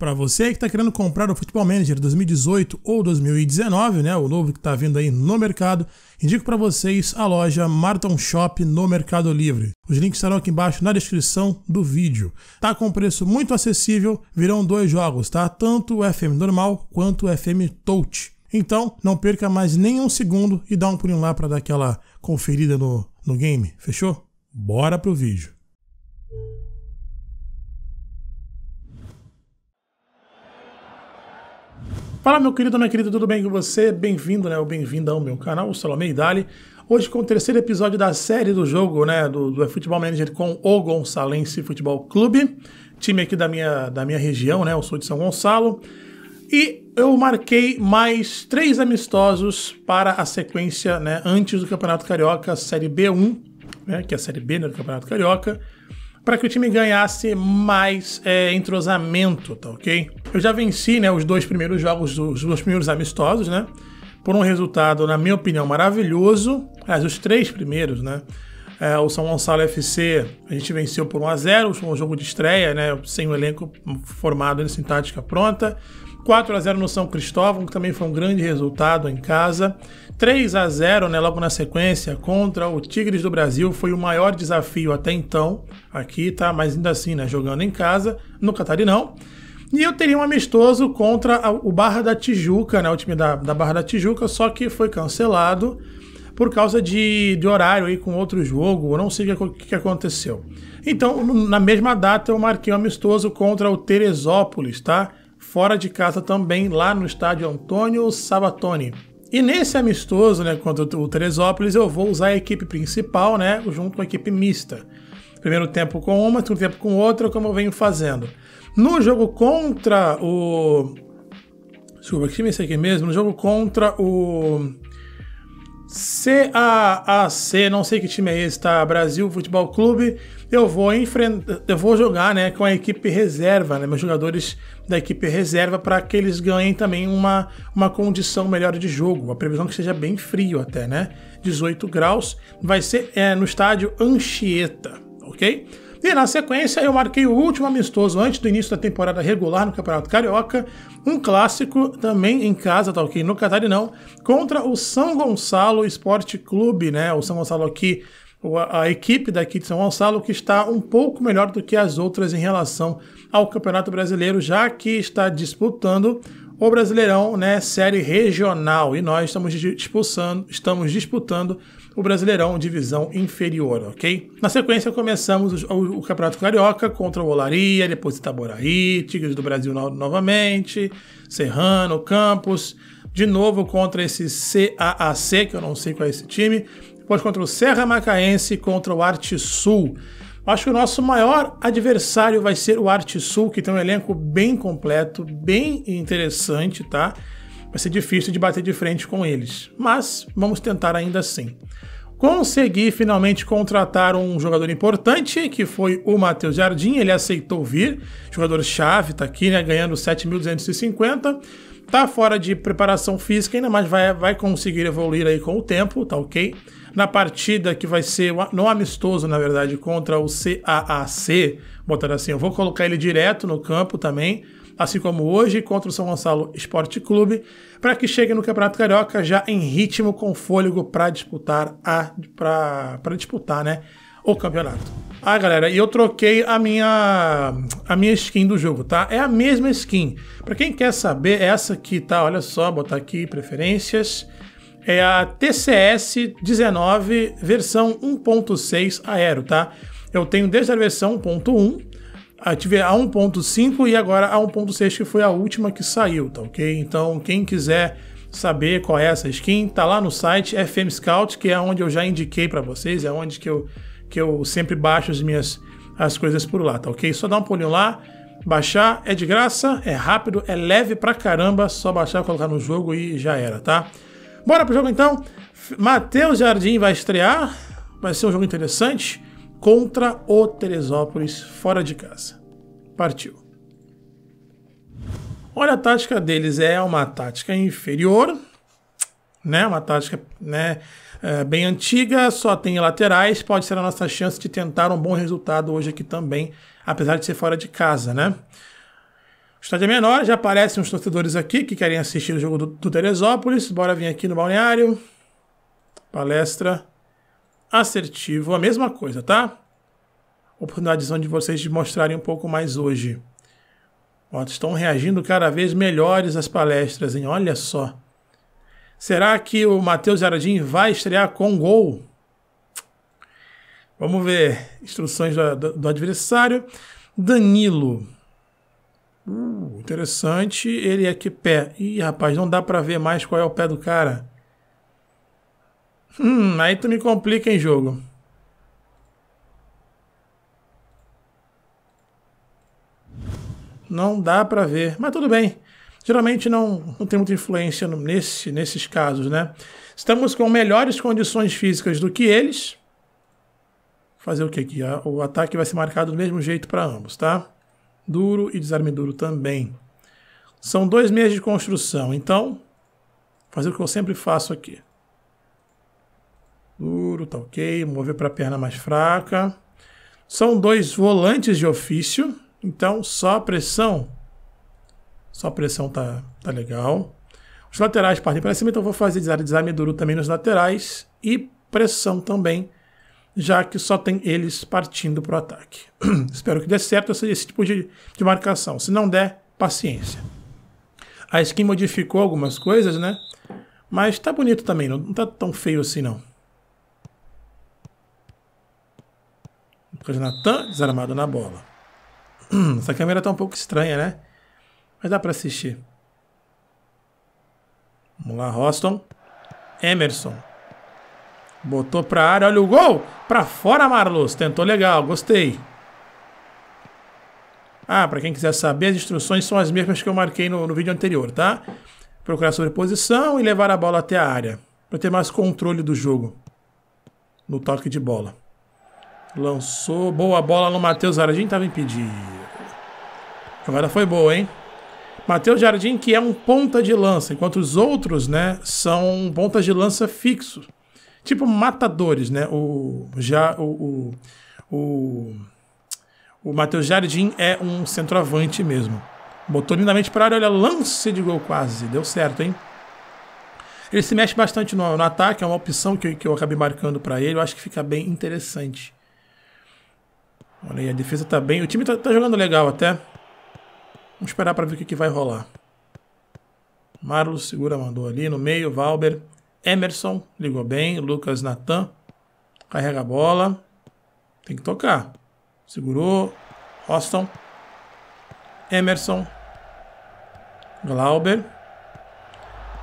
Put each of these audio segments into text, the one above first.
Para você que está querendo comprar o Futebol Manager 2018 ou 2019, né, o novo que está vindo aí no mercado, indico para vocês a loja Marton Shop no Mercado Livre. Os links estarão aqui embaixo na descrição do vídeo. Tá com preço muito acessível, virão dois jogos, tá? Tanto o FM normal quanto o FM Touch. Então, não perca mais nenhum segundo e dá um pulinho lá para dar aquela conferida no, no game, fechou? Bora pro vídeo. Fala, meu querido, minha querida, tudo bem com você? Bem-vindo, né? Ou bem-vinda ao meu canal, o Salomei Dali. Hoje com o terceiro episódio da série do jogo, né? Do, do Futebol Manager com o Gonçalense Futebol Clube. Time aqui da minha, da minha região, né? Eu sou de São Gonçalo. E eu marquei mais três amistosos para a sequência, né? Antes do Campeonato Carioca, Série B1, né? Que é a Série B né, do Campeonato Carioca para que o time ganhasse mais é, entrosamento, tá ok? Eu já venci né, os dois primeiros jogos, os dois primeiros amistosos, né? Por um resultado, na minha opinião, maravilhoso. Aliás, os três primeiros, né? É, o São Gonçalo FC a gente venceu por 1x0, um jogo de estreia, né? Sem o um elenco formado, em tática pronta. 4 a 0 no São Cristóvão, que também foi um grande resultado em casa. 3 a 0 né, logo na sequência, contra o Tigres do Brasil, foi o maior desafio até então, aqui, tá? Mas ainda assim, né, jogando em casa, no Catarinão. E eu teria um amistoso contra a, o Barra da Tijuca, né, o time da, da Barra da Tijuca, só que foi cancelado por causa de, de horário aí com outro jogo, eu não sei o que, que aconteceu. Então, na mesma data, eu marquei um amistoso contra o Teresópolis, tá? Fora de casa também, lá no estádio Antônio Sabatoni. E nesse amistoso, né, contra o Teresópolis, eu vou usar a equipe principal, né, junto com a equipe mista. Primeiro tempo com uma, segundo tempo com outra, como eu venho fazendo. No jogo contra o. Desculpa, que time é esse aqui mesmo? No jogo contra o. CAAC, não sei que time é esse, tá? Brasil Futebol Clube eu vou enfrentar, eu vou jogar, né, com a equipe reserva, né, meus jogadores da equipe reserva para que eles ganhem também uma, uma condição melhor de jogo. Uma previsão é que seja bem frio até, né? 18 graus. Vai ser é, no estádio Anchieta, ok? E na sequência eu marquei o último amistoso antes do início da temporada regular no Campeonato Carioca, um clássico também em casa, tá ok? No Catarinão, contra o São Gonçalo Esporte Clube, né? O São Gonçalo aqui a equipe daqui de São Gonçalo, que está um pouco melhor do que as outras em relação ao Campeonato Brasileiro, já que está disputando o Brasileirão, né, série regional, e nós estamos disputando, estamos disputando o Brasileirão divisão inferior, ok? Na sequência começamos o, o Campeonato Carioca contra o Olaria, depois Itaboraí, Tigres do Brasil no, novamente, Serrano, Campos, de novo contra esse CAAC, que eu não sei qual é esse time, pode contra o Serra Macaense contra o Arte Sul. Acho que o nosso maior adversário vai ser o Arte Sul, que tem um elenco bem completo, bem interessante, tá? Vai ser difícil de bater de frente com eles, mas vamos tentar ainda assim. Consegui finalmente contratar um jogador importante, que foi o Matheus Jardim. Ele aceitou vir, jogador-chave, tá aqui, né? Ganhando 7.250. Tá fora de preparação física ainda, mas vai, vai conseguir evoluir aí com o tempo, tá ok? na partida que vai ser no amistoso, na verdade, contra o CAAC, botar assim, eu vou colocar ele direto no campo também, assim como hoje contra o São Gonçalo Esporte Clube, para que chegue no Campeonato Carioca já em ritmo com fôlego para disputar a para disputar, né, o campeonato. Ah, galera, e eu troquei a minha a minha skin do jogo, tá? É a mesma skin. Para quem quer saber, é essa aqui, tá? Olha só, botar aqui preferências é a TCS 19 versão 1.6 Aero, tá? Eu tenho desde a versão 1.1, tive a 1.5 e agora a 1.6 que foi a última que saiu, tá ok? Então quem quiser saber qual é essa skin, tá lá no site FM Scout, que é onde eu já indiquei para vocês, é onde que eu, que eu sempre baixo as minhas as coisas por lá, tá ok? Só dá um pulinho lá, baixar, é de graça, é rápido, é leve pra caramba, só baixar, colocar no jogo e já era, tá? Bora pro jogo então. Matheus Jardim vai estrear. Vai ser um jogo interessante contra o Teresópolis fora de casa. Partiu. Olha, a tática deles é uma tática inferior, né? Uma tática né, é, bem antiga, só tem laterais. Pode ser a nossa chance de tentar um bom resultado hoje aqui também, apesar de ser fora de casa, né? estádio é menor, já aparecem uns torcedores aqui que querem assistir o jogo do, do Teresópolis. Bora vir aqui no balneário. Palestra. Assertivo, a mesma coisa, tá? Oportunidade de vocês de mostrarem um pouco mais hoje. Ó, estão reagindo cada vez melhores às palestras, hein? Olha só. Será que o Matheus Jardim vai estrear com gol? Vamos ver. Instruções do, do, do adversário. Danilo. Hum, interessante. Ele é que pé? Ih, rapaz, não dá pra ver mais qual é o pé do cara. Hum, aí tu me complica em jogo. Não dá pra ver, mas tudo bem. Geralmente não, não tem muita influência nesse, nesses casos, né? Estamos com melhores condições físicas do que eles. Fazer o que aqui? O ataque vai ser marcado do mesmo jeito para ambos, tá? duro e desarme duro também. São dois meses de construção, então, fazer o que eu sempre faço aqui. Duro, tá ok, mover para a perna mais fraca. São dois volantes de ofício, então só a pressão. Só a pressão tá, tá legal. Os laterais partem para cima, então vou fazer desarme duro também nos laterais e pressão também já que só tem eles partindo para o ataque. Espero que dê certo esse tipo de, de marcação. Se não der, paciência. A skin modificou algumas coisas, né? Mas tá bonito também, não tá tão feio assim não. Lucas Natan desarmado na bola. Essa câmera tá um pouco estranha, né? Mas dá para assistir. Vamos lá, Roston. Emerson. Botou pra área, olha o gol! Pra fora, Marlos. Tentou legal, gostei. Ah, pra quem quiser saber, as instruções são as mesmas que eu marquei no, no vídeo anterior, tá? Procurar sobreposição e levar a bola até a área. Pra ter mais controle do jogo. No toque de bola. Lançou, boa bola no Matheus Jardim, tava impedido. A jogada foi boa, hein? Matheus Jardim, que é um ponta de lança, enquanto os outros, né, são pontas de lança fixos. Tipo Matadores, né? O, já, o, o, o, o Matheus Jardim é um centroavante mesmo. Botou lindamente para a área, olha, lance de gol quase. Deu certo, hein? Ele se mexe bastante no, no ataque, é uma opção que, que eu acabei marcando para ele. Eu acho que fica bem interessante. Olha aí, a defesa tá bem. O time tá, tá jogando legal até. Vamos esperar para ver o que, que vai rolar. Marlos segura, mandou ali no meio. Valber. Emerson ligou bem. Lucas Natan carrega a bola. Tem que tocar. Segurou. Austin. Emerson. Glauber.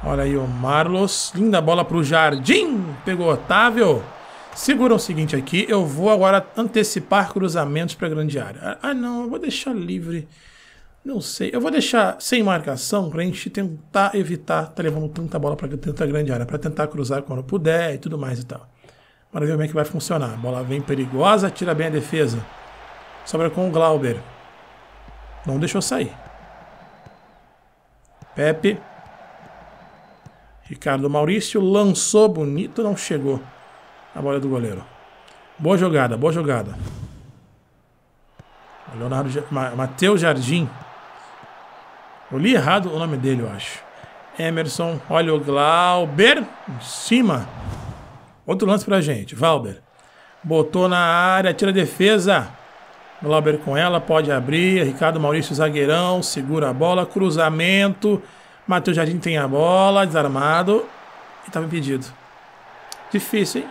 Olha aí o Marlos. Linda bola para o Jardim. Pegou Otávio. Segura o seguinte aqui. Eu vou agora antecipar cruzamentos para a grande área. Ah, não. Eu vou deixar livre. Não sei. Eu vou deixar sem marcação para a gente tentar evitar estar tá levando tanta bola para tanta grande área, para tentar cruzar quando puder e tudo mais e tal. Para ver como é que vai funcionar. A bola vem perigosa, tira bem a defesa. Sobra com o Glauber. Não deixou sair. Pepe. Ricardo Maurício lançou bonito, não chegou. A bola do goleiro. Boa jogada, boa jogada. Leonardo Matheus Jardim. Eu li errado o nome dele, eu acho. Emerson, olha o Glauber. Em cima. Outro lance pra gente. Valber. Botou na área, tira a defesa. Glauber com ela, pode abrir. Ricardo Maurício, zagueirão, segura a bola. Cruzamento. Matheus Jardim tem a bola, desarmado. E estava impedido. Difícil, hein?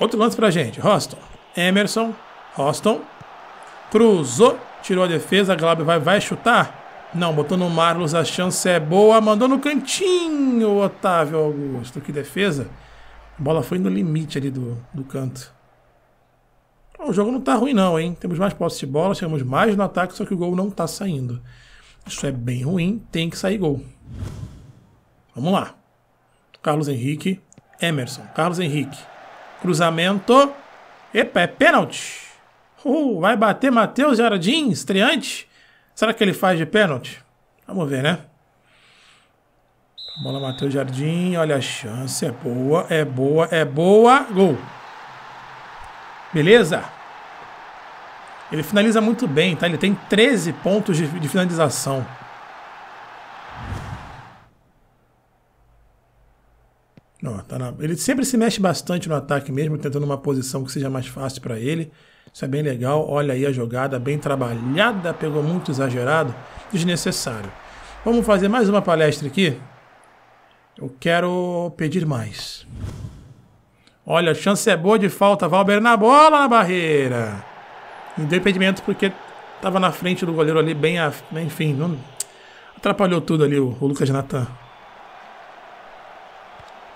Outro lance pra gente. Roston. Emerson. Roston. Cruzou. Tirou a defesa, Glauber vai, vai chutar? Não, botou no Marlos, a chance é boa. Mandou no cantinho, Otávio Augusto. Que defesa. A bola foi no limite ali do, do canto. O jogo não tá ruim não, hein? Temos mais posse de bola, chegamos mais no ataque, só que o gol não tá saindo. Isso é bem ruim, tem que sair gol. Vamos lá. Carlos Henrique, Emerson. Carlos Henrique. Cruzamento. Epa, é pênalti. Uh, vai bater Matheus Jardim, estreante? Será que ele faz de pênalti? Vamos ver, né? Bola Matheus Jardim, olha a chance, é boa, é boa, é boa, gol. Beleza? Ele finaliza muito bem, tá? Ele tem 13 pontos de, de finalização. Não, tá na... Ele sempre se mexe bastante no ataque mesmo, tentando uma posição que seja mais fácil para ele. Isso é bem legal. Olha aí a jogada bem trabalhada, pegou muito exagerado, desnecessário. Vamos fazer mais uma palestra aqui? Eu quero pedir mais. Olha, a chance é boa de falta. Valber na bola, na barreira. Não deu impedimento porque estava na frente do goleiro ali, bem, a, né, enfim, não, atrapalhou tudo ali o, o Lucas Natan.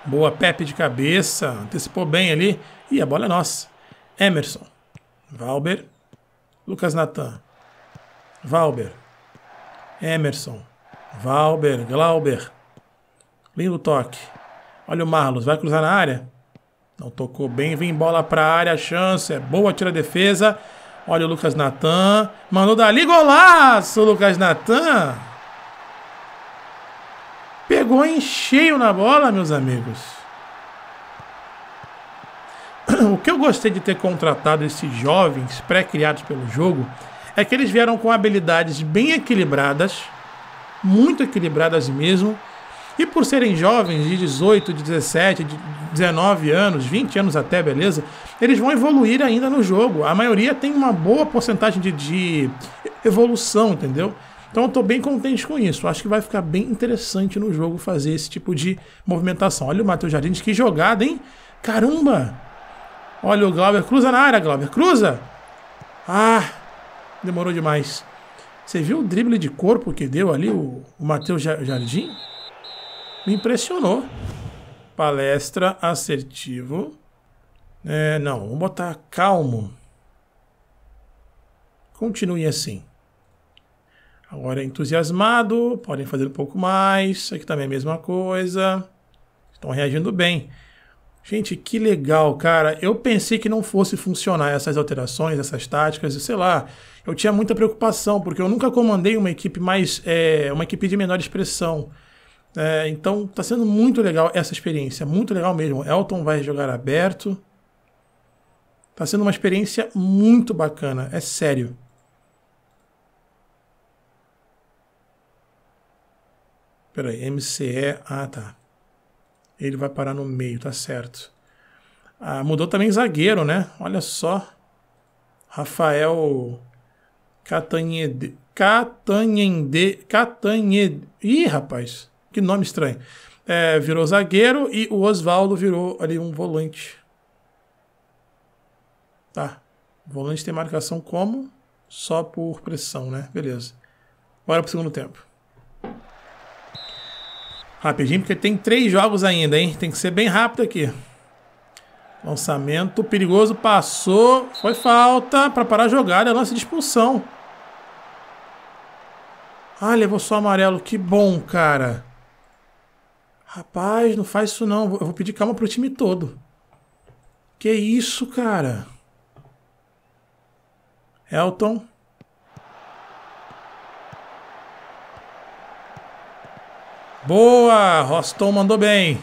Boa Pepe de cabeça, antecipou bem ali e a bola é nossa. Emerson. Valber. Lucas Natan. Valber. Emerson. Valber. Glauber. Lindo toque. Olha o Marlos. Vai cruzar na área. Não tocou bem. Vem bola para a área. Chance. É boa. Tira a defesa. Olha o Lucas Natan. Mandou dali. Golaço, Lucas Natan. Pegou em cheio na bola, meus amigos. o que eu gostei de ter contratado esses jovens pré-criados pelo jogo é que eles vieram com habilidades bem equilibradas, muito equilibradas mesmo. E por serem jovens, de 18, de 17, de 19 anos, 20 anos até, beleza? Eles vão evoluir ainda no jogo. A maioria tem uma boa porcentagem de, de evolução, entendeu? Então eu estou bem contente com isso. Acho que vai ficar bem interessante no jogo fazer esse tipo de movimentação. Olha o Matheus Jardim, que jogada, hein? Caramba! Olha o Glauber. Cruza na área, Glauber. Cruza! Ah, demorou demais. Você viu o drible de corpo que deu ali o, o Matheus Jardim? Me impressionou. Palestra assertivo. É, não, vamos botar calmo. Continue assim. Agora é entusiasmado, podem fazer um pouco mais. aqui também é a mesma coisa. Estão reagindo bem. Gente, que legal, cara. Eu pensei que não fosse funcionar essas alterações, essas táticas, e sei lá. Eu tinha muita preocupação, porque eu nunca comandei uma equipe mais. É, uma equipe de menor expressão. É, então, tá sendo muito legal essa experiência. Muito legal mesmo. Elton vai jogar aberto. Tá sendo uma experiência muito bacana. É sério. Peraí, MCE. Ah, tá. Ele vai parar no meio, tá certo. Ah, mudou também zagueiro, né? Olha só. Rafael Catanhede. Catanhede. Catanhede. Ih, rapaz, que nome estranho. É, virou zagueiro e o Oswaldo virou ali um volante. Tá. Volante tem marcação como? Só por pressão, né? Beleza. Bora pro segundo tempo. Rapidinho, porque tem três jogos ainda, hein? Tem que ser bem rápido aqui. Lançamento perigoso, passou. Foi falta para parar a jogada. É lance de expulsão. Ah, levou só amarelo. Que bom, cara. Rapaz, não faz isso não. Eu vou pedir calma pro time todo. Que isso, cara. Elton. Boa! Roston mandou bem.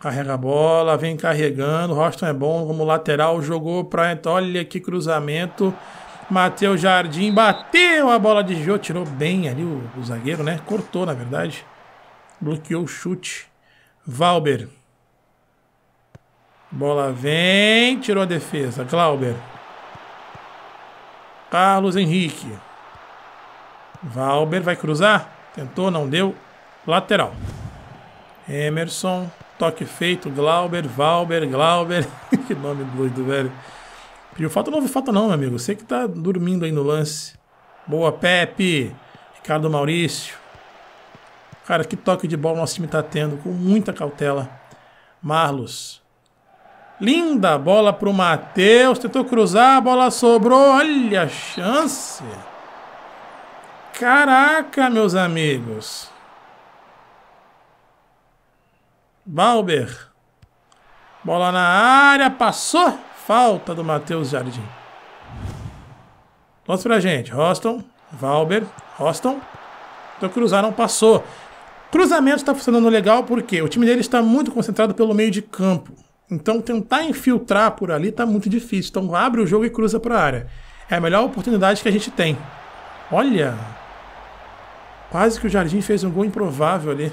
Carrega a bola, vem carregando. Roston é bom como lateral, jogou para. Olha que cruzamento. Matheus Jardim bateu a bola de Jô, tirou bem ali o, o zagueiro, né? Cortou, na verdade. Bloqueou o chute. Valber. Bola vem, tirou a defesa. Glauber. Carlos Henrique. Valber vai cruzar. Tentou, não deu. Lateral. Emerson. Toque feito. Glauber, Valber, Glauber. que nome doido, velho. Pediu falta, não houve falta não, meu amigo. Você que tá dormindo aí no lance. Boa, Pepe. Ricardo Maurício. Cara, que toque de bola o nosso time tá tendo. Com muita cautela. Marlos. Linda bola pro Matheus. Tentou cruzar, a bola sobrou. Olha a chance. Caraca, meus amigos. Balber. Bola na área, passou. Falta do Matheus Jardim. Lança pra gente. Roston, Valber, Roston. Então cruzaram, passou. Cruzamento está funcionando legal porque o time dele está muito concentrado pelo meio de campo. Então tentar infiltrar por ali está muito difícil. Então abre o jogo e cruza para a área. É a melhor oportunidade que a gente tem. Olha, Quase que o Jardim fez um gol improvável ali.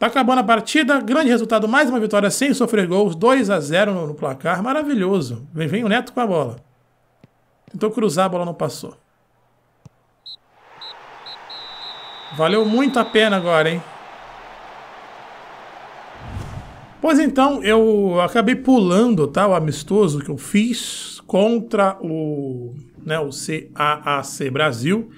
Tá acabando a partida, grande resultado, mais uma vitória sem sofrer gols, 2 a 0 no, placar, maravilhoso. Vem, vem o Neto com a bola. Tentou cruzar, a bola não passou. Valeu muito a pena agora, hein? Pois então, eu acabei pulando tá, o amistoso que eu fiz contra o, né, o CAAC Brasil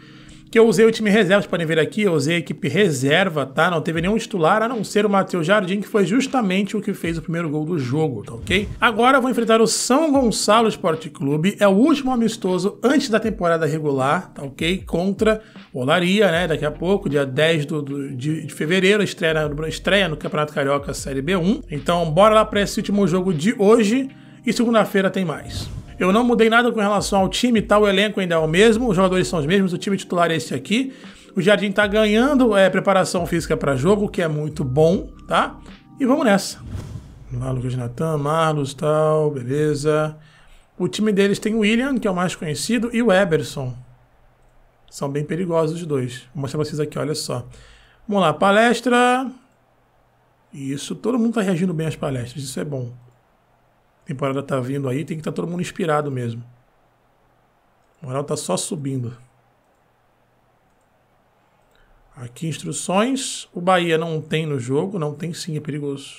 que eu usei o time reserva, vocês podem ver aqui, eu usei a equipe reserva, tá? Não teve nenhum titular, a não ser o Matheus Jardim, que foi justamente o que fez o primeiro gol do jogo, tá ok? Agora eu vou enfrentar o São Gonçalo Esporte Clube, é o último amistoso antes da temporada regular, tá ok? Contra Olaria, né? Daqui a pouco, dia 10 do, do de, de, fevereiro, estreia, estreia no Campeonato Carioca Série B1. Então bora lá para esse último jogo de hoje e segunda-feira tem mais. Eu não mudei nada com relação ao time, tá? O elenco ainda é o mesmo, os jogadores são os mesmos, o time titular é esse aqui. O Jardim tá ganhando é, preparação física para jogo, que é muito bom, tá? E vamos nessa. Lá, Lucas Natan, Marlos, tal, beleza. O time deles tem o William, que é o mais conhecido, e o Eberson. São bem perigosos os dois. Vou mostrar pra vocês aqui, olha só. Vamos lá, palestra. Isso, todo mundo tá reagindo bem às palestras, isso é bom temporada tá vindo aí, tem que estar tá todo mundo inspirado mesmo. A moral tá só subindo. Aqui instruções. O Bahia não tem no jogo, não tem sim, é perigoso.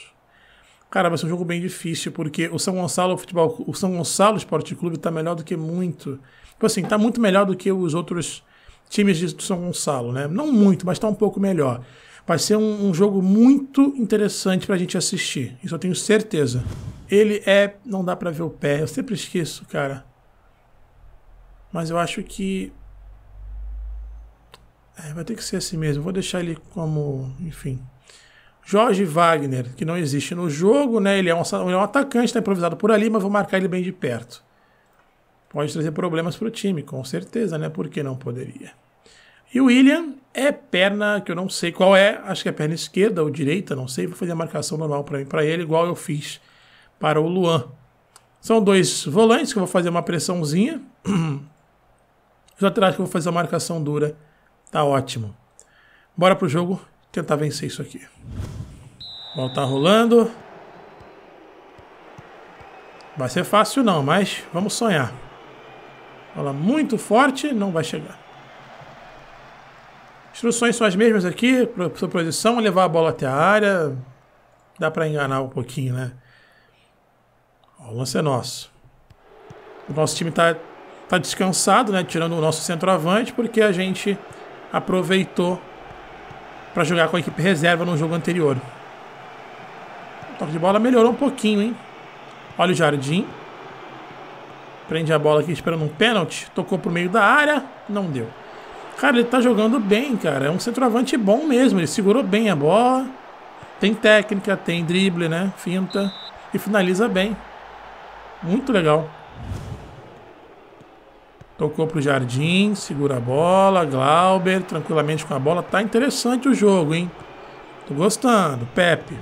Cara, vai ser um jogo bem difícil, porque o São Gonçalo o Futebol, o São Gonçalo Esporte Clube tá melhor do que muito. Tipo assim, tá muito melhor do que os outros times do São Gonçalo, né? Não muito, mas tá um pouco melhor. Vai ser um, um jogo muito interessante pra gente assistir. Isso eu tenho certeza. Ele é. Não dá pra ver o pé. Eu sempre esqueço, cara. Mas eu acho que. É, vai ter que ser assim mesmo. Vou deixar ele como. Enfim. Jorge Wagner, que não existe no jogo, né? Ele é um, ele é um atacante, tá improvisado por ali, mas vou marcar ele bem de perto. Pode trazer problemas para o time, com certeza, né? Porque não poderia. E o William é perna que eu não sei qual é, acho que é perna esquerda ou direita, não sei. Vou fazer a marcação normal para ele, igual eu fiz para o Luan. São dois volantes que eu vou fazer uma pressãozinha. Os laterais que eu vou fazer a marcação dura. Tá ótimo. Bora pro jogo tentar vencer isso aqui. Bola tá rolando. Vai ser fácil não, mas vamos sonhar. Bola muito forte, não vai chegar. Instruções são as mesmas aqui, sua posição, levar a bola até a área. Dá para enganar um pouquinho, né? O lance é nosso. O nosso time está tá descansado, né? Tirando o nosso centroavante, porque a gente aproveitou para jogar com a equipe reserva no jogo anterior. O toque de bola melhorou um pouquinho, hein? Olha o Jardim. Prende a bola aqui esperando um pênalti. Tocou pro meio da área. Não deu. Cara, ele tá jogando bem, cara. É um centroavante bom mesmo. Ele segurou bem a bola. Tem técnica, tem drible, né? Finta. E finaliza bem. Muito legal. Tocou pro Jardim, segura a bola, Glauber, tranquilamente com a bola. Tá interessante o jogo, hein? Tô gostando. Pepe.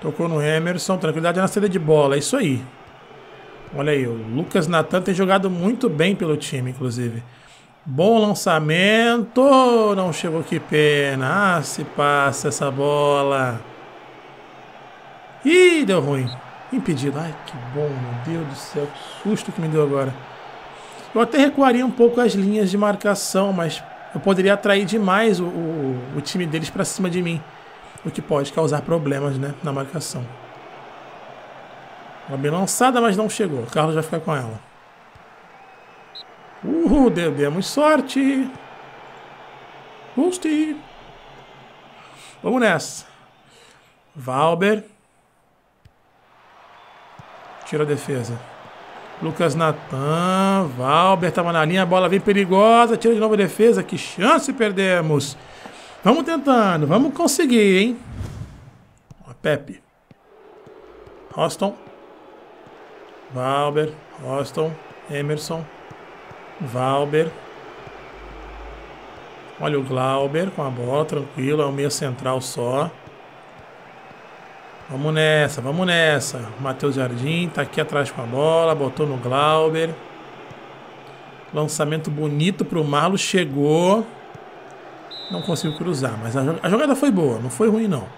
Tocou no Emerson, tranquilidade na saída de bola, é isso aí. Olha aí, o Lucas Natan tem jogado muito bem pelo time, inclusive. Bom lançamento, não chegou, que pena. Ah, se passa essa bola. Ih, deu ruim impedido. Ai, que bom, meu Deus do céu, que susto que me deu agora. Eu até recuaria um pouco as linhas de marcação, mas eu poderia atrair demais o, o, o time deles para cima de mim, o que pode causar problemas né, na marcação. Uma bem lançada, mas não chegou. O Carlos vai ficar com ela. Uhul, demos sorte! Gusti! Vamos nessa. Valber. Tira a defesa. Lucas Natan. Valber estava na linha. A bola vem perigosa. Tira de novo a defesa. Que chance perdemos. Vamos tentando. Vamos conseguir, hein? Pepe. Austin. Valber. Austin, Emerson. Valber. Olha o Glauber com a bola, tranquilo. É o meia central só. Vamos nessa, vamos nessa. Matheus Jardim tá aqui atrás com a bola, botou no Glauber. Lançamento bonito pro Marlos, chegou. Não conseguiu cruzar, mas a jogada foi boa, não foi ruim não.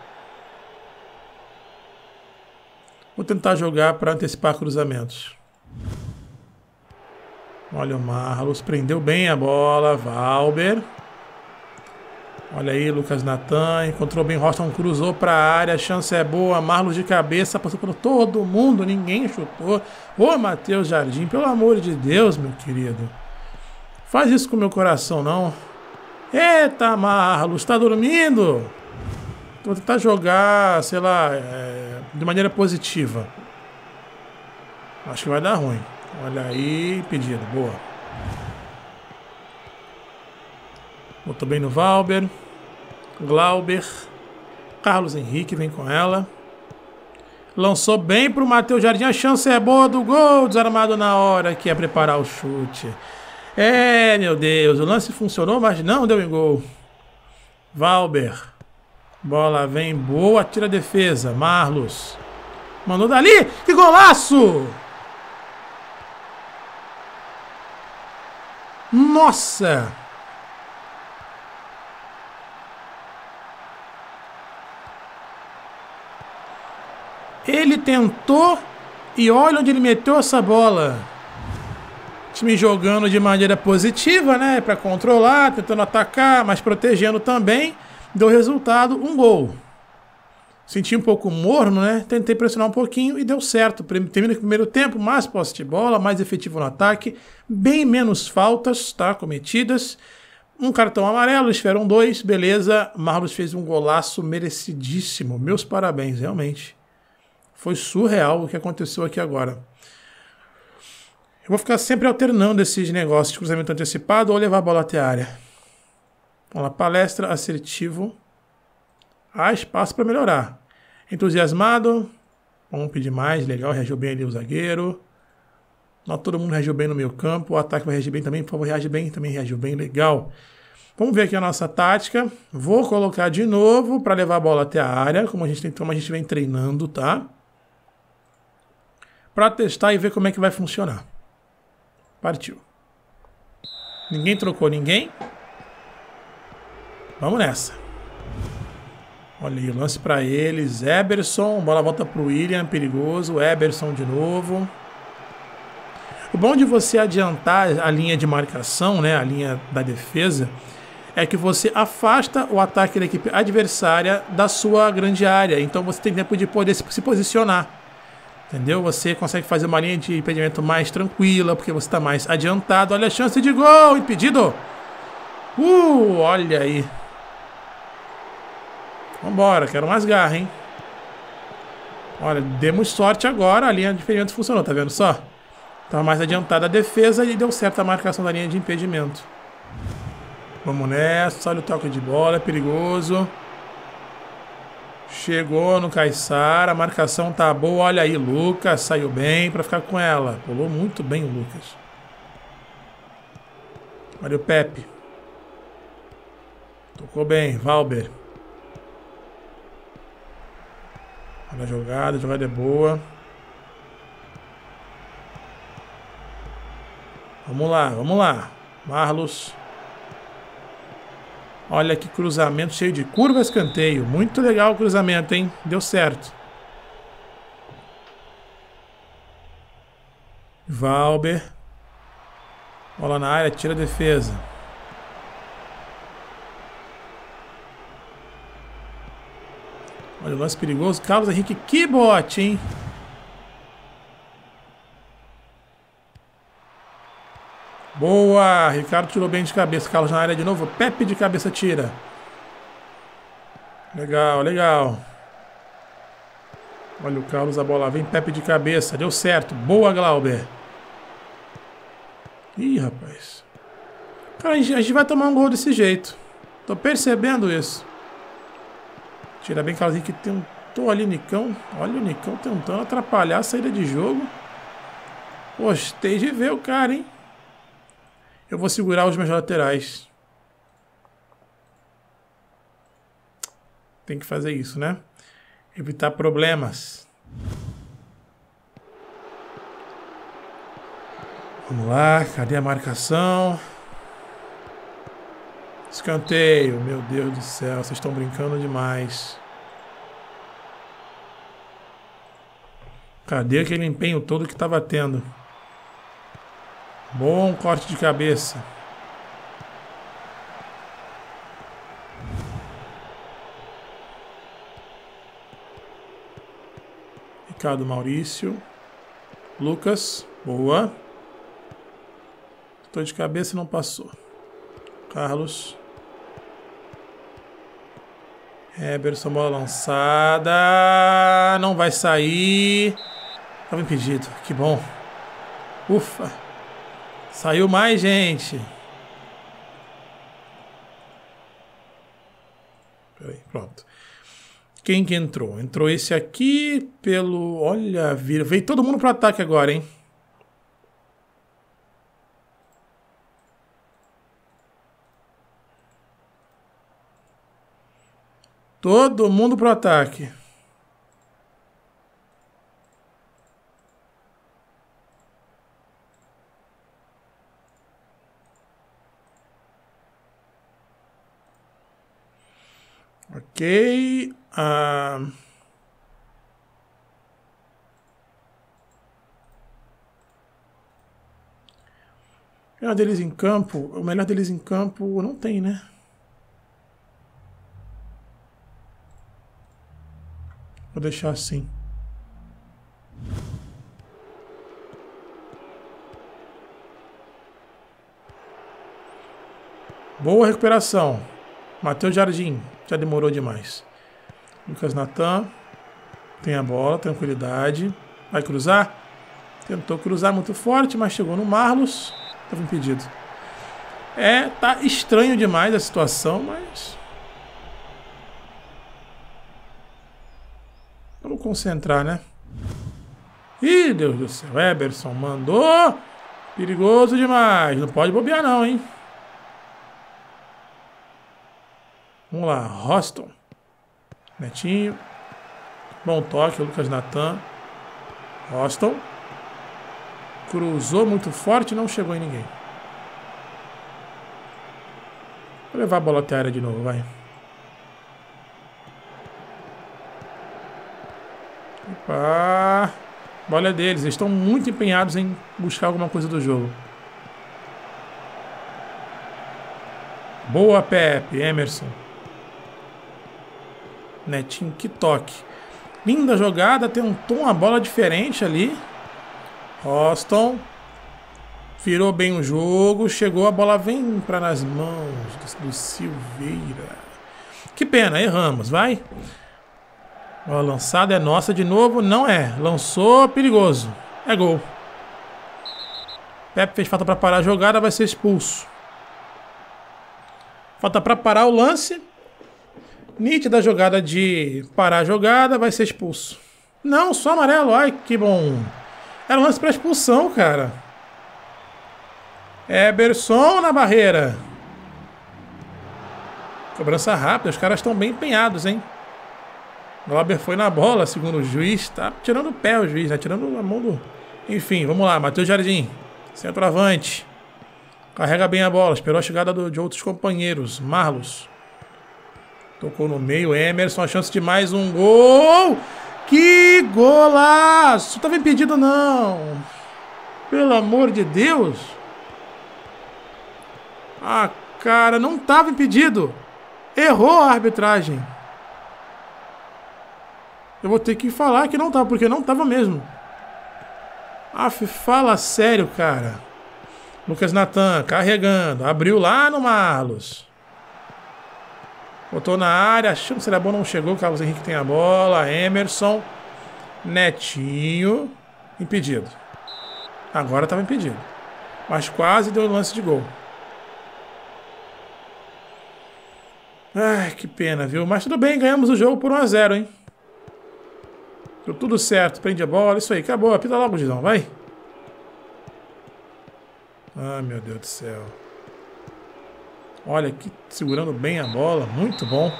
Vou tentar jogar para antecipar cruzamentos. Olha o Marlos, prendeu bem a bola, Valber. Olha aí, Lucas Natan. Encontrou bem Roston, cruzou para a área. Chance é boa. Marlos de cabeça. Passou por todo mundo. Ninguém chutou. Ô, Matheus Jardim, pelo amor de Deus, meu querido. Faz isso com meu coração, não. Eita, Marlos, está dormindo? Vou tentar jogar, sei lá, é, de maneira positiva. Acho que vai dar ruim. Olha aí, pedido. Boa. Botou bem no Valber. Glauber. Carlos Henrique vem com ela. Lançou bem para o Matheus Jardim. A chance é boa do gol. Desarmado na hora que é preparar o chute. É, meu Deus. O lance funcionou, mas não deu em gol. Valber. Bola vem boa. Tira a defesa. Marlos. Mandou dali. Que golaço! Nossa! Ele tentou e olha onde ele meteu essa bola. O time jogando de maneira positiva, né? Para controlar, tentando atacar, mas protegendo também. Deu resultado, um gol. Senti um pouco morno, né? Tentei pressionar um pouquinho e deu certo. Termina o primeiro tempo, mais posse de bola, mais efetivo no ataque, bem menos faltas, tá? Cometidas. Um cartão amarelo, eles dois, beleza. Marlos fez um golaço merecidíssimo. Meus parabéns, realmente. Foi surreal o que aconteceu aqui agora. Eu vou ficar sempre alternando esses negócios de cruzamento antecipado ou levar a bola até a área. Vamos lá, palestra, assertivo. Há espaço para melhorar. Entusiasmado. Vamos pedir mais, legal, reagiu bem ali o zagueiro. Não, todo mundo reagiu bem no meio campo. O ataque vai reagir bem também. Por favor, reage bem. Também reagiu bem. Legal. Vamos ver aqui a nossa tática. Vou colocar de novo para levar a bola até a área. Como a gente tem como a gente vem treinando, tá? para testar e ver como é que vai funcionar. Partiu. Ninguém trocou ninguém. Vamos nessa. Olha aí, lance para eles. Eberson, bola volta para o William, perigoso. Eberson de novo. O bom de você adiantar a linha de marcação, né, a linha da defesa, é que você afasta o ataque da equipe adversária da sua grande área. Então você tem tempo de poder se posicionar. Entendeu? Você consegue fazer uma linha de impedimento mais tranquila, porque você está mais adiantado. Olha a chance de gol! Impedido! Uh, olha aí. Vambora, quero mais garra, hein? Olha, demos sorte agora, a linha de impedimento funcionou, tá vendo só? Tava tá mais adiantada a defesa e deu certo a marcação da linha de impedimento. Vamos nessa, olha o toque de bola, é perigoso. Chegou no Caissara, a marcação tá boa. Olha aí, Lucas saiu bem para ficar com ela. Pulou muito bem o Lucas. Olha o Pepe. Tocou bem, Valber. Olha a jogada, a jogada é boa. Vamos lá, vamos lá. Marlos. Olha que cruzamento cheio de curva, escanteio. Muito legal o cruzamento, hein? Deu certo. Valber. Bola na área, tira a defesa. Olha o lance perigoso. Carlos Henrique, que bote, hein? Boa! Ricardo tirou bem de cabeça. Carlos na área de novo. Pepe de cabeça tira. Legal, legal. Olha o Carlos a bola. Vem Pepe de cabeça. Deu certo. Boa, Glauber. Ih, rapaz. Cara, a gente vai tomar um gol desse jeito. Tô percebendo isso. Tira bem, Carlos que tentou ali, Nicão. Olha o Nicão tentando atrapalhar a saída de jogo. Gostei de ver o cara, hein? Eu vou segurar os meus laterais. Tem que fazer isso, né? Evitar problemas. Vamos lá, cadê a marcação? Escanteio, meu Deus do céu, vocês estão brincando demais. Cadê aquele empenho todo que estava tendo? Bom corte de cabeça. Ricardo Maurício. Lucas. Boa. Estou de cabeça e não passou. Carlos. Eberson, bola lançada. Não vai sair. Estava impedido. Que bom. Ufa. Saiu mais, gente. pronto. Quem que entrou? Entrou esse aqui pelo... Olha, vira... veio todo mundo pro ataque agora, hein? Todo mundo pro ataque. Ok. Ah, um O melhor deles em campo. O melhor deles em campo não tem, né? Vou deixar assim. Boa recuperação. Matheus Jardim. Já demorou demais. Lucas Natan. Tem a bola, tranquilidade. Vai cruzar. Tentou cruzar muito forte, mas chegou no Marlos. Estava impedido. É, tá estranho demais a situação, mas. Vamos concentrar, né? Ih, Deus do céu. Eberson mandou. Perigoso demais. Não pode bobear, não, hein? Vamos lá, Roston. Netinho. Bom toque, Lucas Natan. Roston. Cruzou muito forte, não chegou em ninguém. Vou levar a bola até a área de novo, vai. Opa! Bola é deles, eles estão muito empenhados em buscar alguma coisa do jogo. Boa, Pepe, Emerson. Netinho, que toque. Linda jogada, tem um tom, a bola diferente ali. Austin. Virou bem o jogo, chegou, a bola vem para nas mãos do Silveira. Que pena, erramos, vai. A lançada é nossa de novo, não é. Lançou, perigoso. É gol. Pepe fez falta para parar a jogada, vai ser expulso. Falta para parar o lance. Nítida jogada de parar a jogada, vai ser expulso. Não, só amarelo, ai que bom. Era um lance para expulsão, cara. Eberson na barreira. Cobrança rápida, os caras estão bem empenhados, hein? Glauber foi na bola, segundo o juiz. Tá tirando o pé o juiz, né? Tirando a mão do. Enfim, vamos lá. Matheus Jardim. Centroavante. Carrega bem a bola. Esperou a chegada do, de outros companheiros. Marlos. Tocou no meio, Emerson, a chance de mais um gol. Que golaço! Tava impedido não. Pelo amor de Deus. Ah, cara, não tava impedido. Errou a arbitragem. Eu vou ter que falar que não tava, porque não tava mesmo. Aff, fala sério, cara. Lucas Natan carregando. Abriu lá no Marlos. Botou na área, que será bom, não chegou. Carlos Henrique tem a bola. Emerson. Netinho. Impedido. Agora estava impedido. Mas quase deu lance de gol. Ai, que pena, viu? Mas tudo bem, ganhamos o jogo por 1x0, hein? Deu tudo certo, prende a bola, isso aí, acabou. Apita logo, Gidão, vai. Ah, meu Deus do céu. Olha aqui, segurando bem a bola. Muito bom.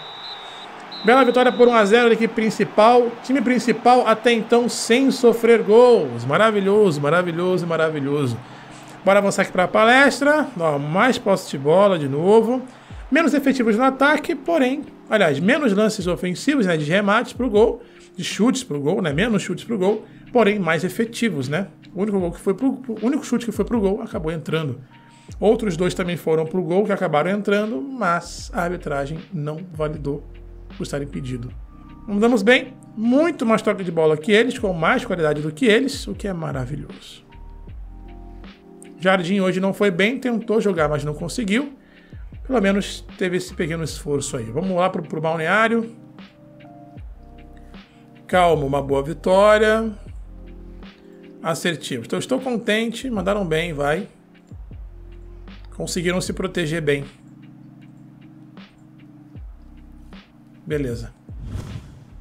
Bela vitória por 1x0 da equipe principal. Time principal até então sem sofrer gols. Maravilhoso, maravilhoso, maravilhoso. Bora avançar aqui para a palestra. Ó, mais posse de bola de novo. Menos efetivos no ataque, porém, aliás, menos lances ofensivos, né? De remates para o gol, de chutes para o gol, né? Menos chutes para o gol, porém mais efetivos, né? O único, gol que foi pro, o único chute que foi para o gol acabou entrando. Outros dois também foram para o gol, que acabaram entrando, mas a arbitragem não validou por estar impedido. Andamos bem, muito mais toque de bola que eles, com mais qualidade do que eles, o que é maravilhoso. Jardim hoje não foi bem, tentou jogar, mas não conseguiu. Pelo menos teve esse pequeno esforço aí. Vamos lá para o balneário. Calmo, uma boa vitória. Assertivo. Então, estou contente, mandaram bem, vai. Conseguiram se proteger bem. Beleza.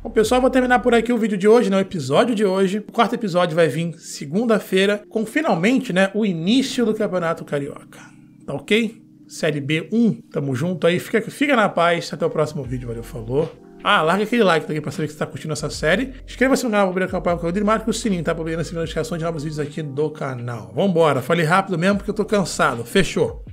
Bom, pessoal, vou terminar por aqui o vídeo de hoje, né? O episódio de hoje. O quarto episódio vai vir segunda-feira, com finalmente, né, o início do Campeonato Carioca. Tá ok? Série B1, tamo junto aí. Fica, fica na paz. Até o próximo vídeo. Valeu, falou. Ah, larga aquele like também para saber que você está curtindo essa série. Inscreva-se no canal para poder acompanhar o conteúdo e marque o sininho, tá? Para poder receber notificações de novos vídeos aqui do canal. Vambora, falei rápido mesmo porque eu tô cansado. Fechou.